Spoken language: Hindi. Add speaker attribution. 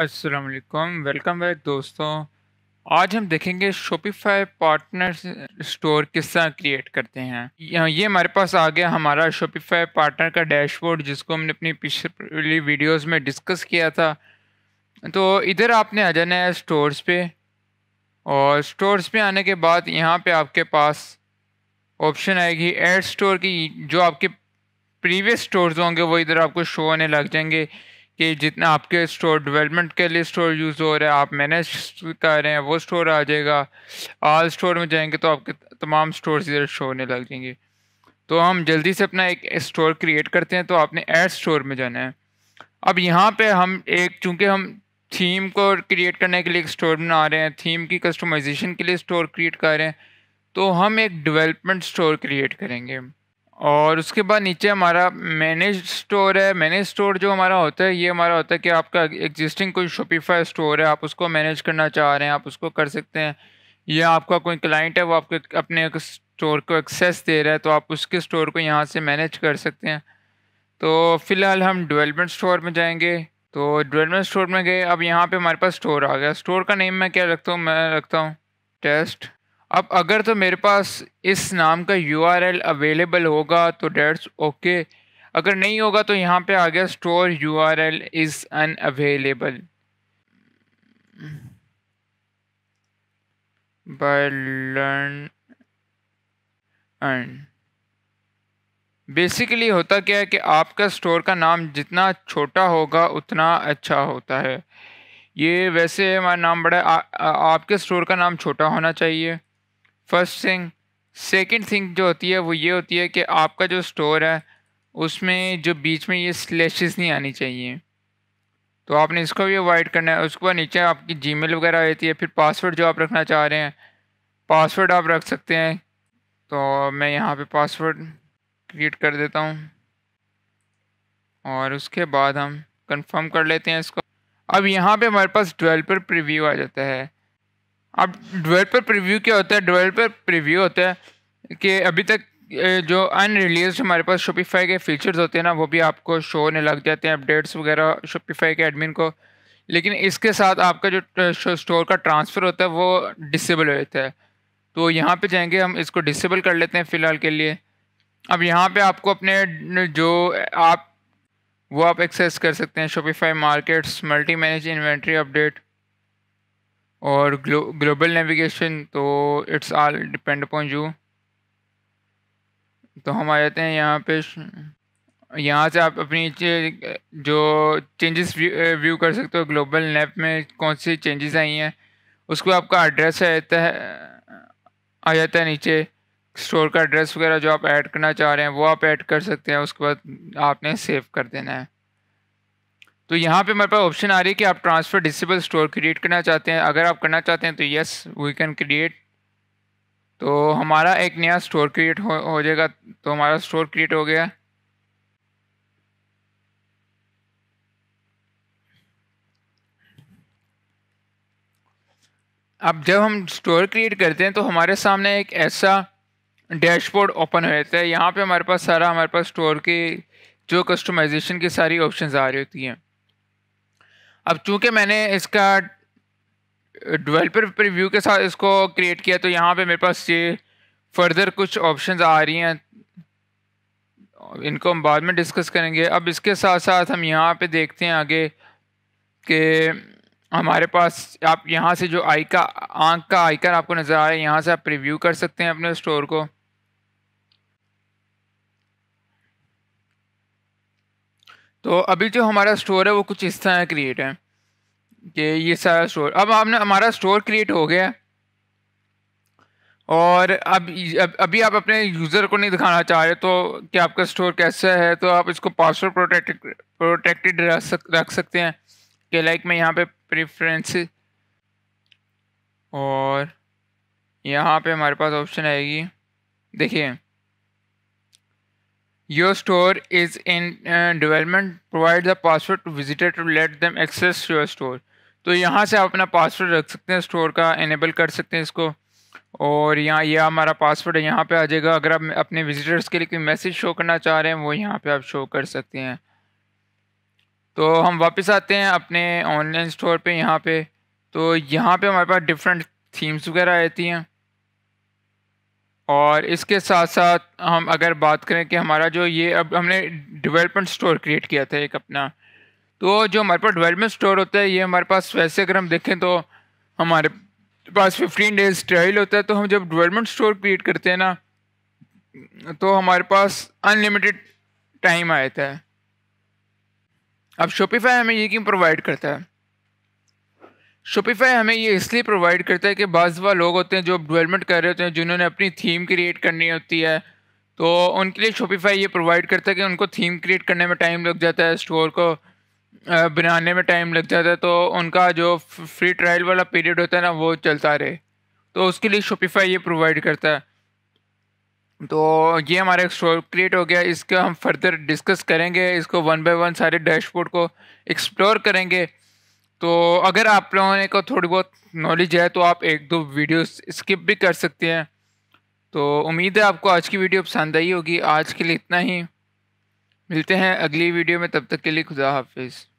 Speaker 1: अस्सलाम वालेकुम वेलकम बैक दोस्तों आज हम देखेंगे शोपीफाई पार्टनर स्टोर किस तरह क्रिएट करते हैं ये हमारे पास आ गया हमारा शॉपिफाई पार्टनर का डैशबोर्ड जिसको हमने अपनी पिछली वीडियोस में डिस्कस किया था तो इधर आपने आ जाना है स्टोर्स पे और स्टोर्स पे आने के बाद यहाँ पे आपके पास ऑप्शन आएगी एड स्टोर की जो आपके प्रीवियस स्टोर होंगे वो इधर आपको शो होने लग जाएंगे कि जितना आपके स्टोर डेवलपमेंट के लिए स्टोर यूज़ हो रहा है आप मैनेज कर रहे हैं वो स्टोर आ जाएगा आल स्टोर में जाएंगे तो आपके तमाम स्टोर इधर शो होने लग जाएंगे तो हम जल्दी से अपना एक स्टोर क्रिएट करते हैं तो आपने एड स्टोर में जाना है अब यहाँ पे हम एक चूँकि हम थीम को क्रिएट करने के लिए एक स्टोर बना रहे हैं थीम की कस्टमाइजेशन के लिए स्टोर क्रिएट कर रहे हैं तो हम एक डेवलपमेंट स्टोर क्रिएट करेंगे और उसके बाद नीचे हमारा मैनेज स्टोर है मैनेज स्टोर जो हमारा होता है ये हमारा होता है कि आपका एग्जिस्टिंग कोई शोपीफाई स्टोर है आप उसको मैनेज करना चाह रहे हैं आप उसको कर सकते हैं या आपका कोई क्लाइंट है वो आपके अपने स्टोर को एक्सेस दे रहा है तो आप उसके स्टोर को यहाँ से मैनेज कर सकते हैं तो फ़िलहाल हम डेवलपमेंट स्टोर में जाएंगे तो डेवलपमेंट स्टोर में गए अब यहाँ पे हमारे पास स्टोर आ गया स्टोर का नेम मैं क्या रखता हूँ मैं रखता हूँ टेस्ट अब अगर तो मेरे पास इस नाम का यू अवेलेबल होगा तो डेट्स ओके okay. अगर नहीं होगा तो यहाँ पे आ गया store U R L is unavailable by basically होता क्या है कि आपका स्टोर का नाम जितना छोटा होगा उतना अच्छा होता है ये वैसे हमारा नाम बड़ा है आपके स्टोर का नाम छोटा होना चाहिए फर्स्ट थिंग सेकेंड थिंग जो होती है वो ये होती है कि आपका जो स्टोर है उसमें जो बीच में ये स्लेशेस नहीं आनी चाहिए तो आपने इसको भी अवॉइड करना है उसके बाद नीचे आपकी जी वगैरह आ जाती है फिर पासवर्ड जो आप रखना चाह रहे हैं पासवर्ड आप रख सकते हैं तो मैं यहाँ पे पासवर्ड क्रिएट कर देता हूँ और उसके बाद हम कंफर्म कर लेते हैं इसको अब यहाँ पे हमारे पास डेवलपर प्रीव्यू आ जाता है अब डेवलपर प्रीव्यू क्या होता है डेवलपर प्रीव्यू होता है कि अभी तक जो अनरिलीज हमारे पास शोपीफाई के फीचर्स होते हैं ना वो भी आपको शो होने लग जाते हैं अपडेट्स वगैरह शोपीफाई के एडमिन को लेकिन इसके साथ आपका जो स्टोर का ट्रांसफ़र होता है वो डिसेबल हो जाता है तो यहाँ पे जाएंगे हम इसको डिसेबल कर लेते हैं फ़िलहाल के लिए अब यहाँ पे आपको अपने जो आप वो आप एक्सेस कर सकते हैं Shopify markets multi manage inventory update और ग्लोबल नेविगेशन तो it's all depend upon you तो हम आ जाते हैं यहाँ पे यहाँ से आप अपनी जो चेंजेस व्यू कर सकते हो ग्लोबल नेप में कौन सी चेंजेस आई हैं उसको आपका एड्रेस आ जाता है आ जाता है नीचे स्टोर का एड्रेस वगैरह जो आप ऐड करना चाह रहे हैं वो आप ऐड कर सकते हैं उसके बाद आपने सेव कर देना है तो यहाँ पे हमारे पास ऑप्शन आ रही है कि आप ट्रांसफ़र डिसेबल स्टोर क्रिएट करना चाहते हैं अगर आप करना चाहते हैं तो यस वी कैन क्रिएट तो हमारा एक नया स्टोर क्रिएट हो, हो जाएगा तो हमारा स्टोर क्रिएट हो गया अब जब हम स्टोर क्रिएट करते हैं तो हमारे सामने एक ऐसा डैशबोर्ड ओपन हो जाता है यहाँ पे हमारे पास सारा हमारे पास स्टोर की जो कस्टमाइजेशन की सारी ऑप्शंस आ रही होती हैं अब चूंकि मैंने इसका डेवलपर प्रीव्यू के साथ इसको क्रिएट किया तो यहाँ पे मेरे पास ये फर्दर कुछ ऑप्शंस आ रही हैं इनको हम बाद में डिस्कस करेंगे अब इसके साथ साथ हम यहाँ पे देखते हैं आगे कि हमारे पास आप यहाँ से जो आई का आँख का आइकन आपको नज़र आए यहाँ से आप प्रीव्यू कर सकते हैं अपने स्टोर को तो अभी जो हमारा स्टोर है वो कुछ इस तरह क्रिएट है कि ये सारा स्टोर अब आपने हमारा स्टोर क्रिएट हो गया और अब अभी आप अपने यूज़र को नहीं दिखाना चाह रहे तो कि आपका स्टोर कैसा है तो आप इसको पासवर्ड प्रोटेक्टेड प्रोटेक्टेड रख सक रख सकते हैं कि लाइक मैं यहाँ पे प्रेफरेंस और यहाँ पे हमारे पास ऑप्शन आएगी देखिए Your store is in uh, development. Provide the password to visitor to let them access your store. तो यहाँ से आप अपना पासवर्ड रख सकते हैं स्टोर का इनेबल कर सकते हैं इसको और यहाँ यह हमारा पासवर्ड यहाँ पर आ जाएगा अगर आप अपने विजिटर्स के लिए कोई मैसेज शो करना चाह रहे हैं वो यहाँ पे आप शो कर सकते हैं तो हम वापस आते हैं अपने ऑनलाइन स्टोर पे यहाँ पे तो यहाँ पे हमारे पास डिफरेंट थीम्स वगैरह आती हैं और इसके साथ साथ हम अगर बात करें कि हमारा जो ये अब हमने डेवलपमेंट स्टोर क्रिएट किया था एक अपना तो जो हमारे पास डेवलपमेंट स्टोर होता है ये हमारे पास वैसे अगर हम देखें तो हमारे पास फिफ्टीन डेज ट्रायल होता है तो हम जब डेवलपमेंट स्टोर क्रिएट करते हैं ना तो हमारे पास अनलिमिटेड टाइम आया था अब शोपीफाई हमें ये क्यों प्रोवाइड करता है शोपीफाई हमें ये इसलिए प्रोवाइड करता है कि बाजवा लोग होते हैं जो डेवलपमेंट कर रहे होते हैं जिन्होंने अपनी थीम क्रिएट करनी होती है तो उनके लिए शोपीफाई ये प्रोवाइड करता है कि उनको थीम क्रिएट करने में टाइम लग जाता है स्टोर को बनाने में टाइम लग जाता है तो उनका जो फ्री ट्रायल वाला पीरियड होता है ना वो चलता रहे तो उसके लिए शोपीफाई ये प्रोवाइड करता है तो ये हमारा एक स्टोर क्रिएट हो गया इसका हम फर्दर डिस्कस करेंगे इसको वन बाय वन सारे डैशबोर्ड को एक्सप्लोर करेंगे तो अगर आप लोगों को थोड़ी बहुत नॉलेज है तो आप एक दो वीडियो स्किप भी कर सकते हैं तो उम्मीद है आपको आज की वीडियो पसंद आई होगी आज के लिए इतना ही मिलते हैं अगली वीडियो में तब तक के लिए खुदा हाफिज़